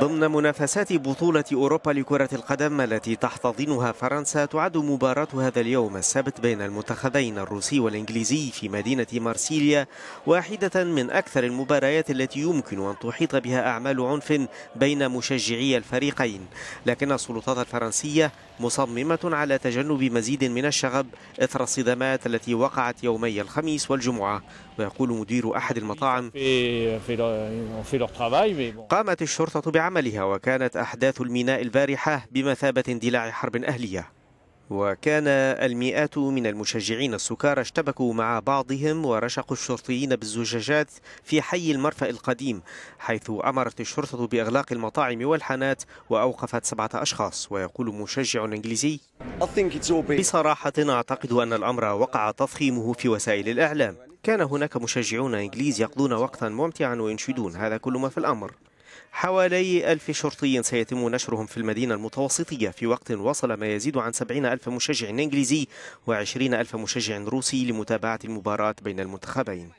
ضمن منافسات بطولة أوروبا لكرة القدم التي تحتضنها فرنسا تعد مباراة هذا اليوم السبت بين المنتخبين الروسي والإنجليزي في مدينة مارسيليا واحدة من أكثر المباريات التي يمكن أن تحيط بها أعمال عنف بين مشجعي الفريقين لكن السلطات الفرنسية مصممة على تجنب مزيد من الشغب إثر الصدمات التي وقعت يومي الخميس والجمعة ويقول مدير أحد المطاعم قامت الشرطة بعمل عملها وكانت أحداث الميناء البارحة بمثابة اندلاع حرب أهلية وكان المئات من المشجعين السكارى اشتبكوا مع بعضهم ورشقوا الشرطيين بالزجاجات في حي المرفأ القديم حيث أمرت الشرطة بإغلاق المطاعم والحانات وأوقفت سبعة أشخاص ويقول مشجع إنجليزي بصراحة أعتقد أن الأمر وقع تضخيمه في وسائل الإعلام كان هناك مشجعون إنجليز يقضون وقتا ممتعا وينشدون هذا كل ما في الأمر حوالي ألف شرطي سيتم نشرهم في المدينة المتوسطية في وقت وصل ما يزيد عن سبعين ألف مشجع إنجليزي وعشرين ألف مشجع روسي لمتابعة المباراة بين المنتخبين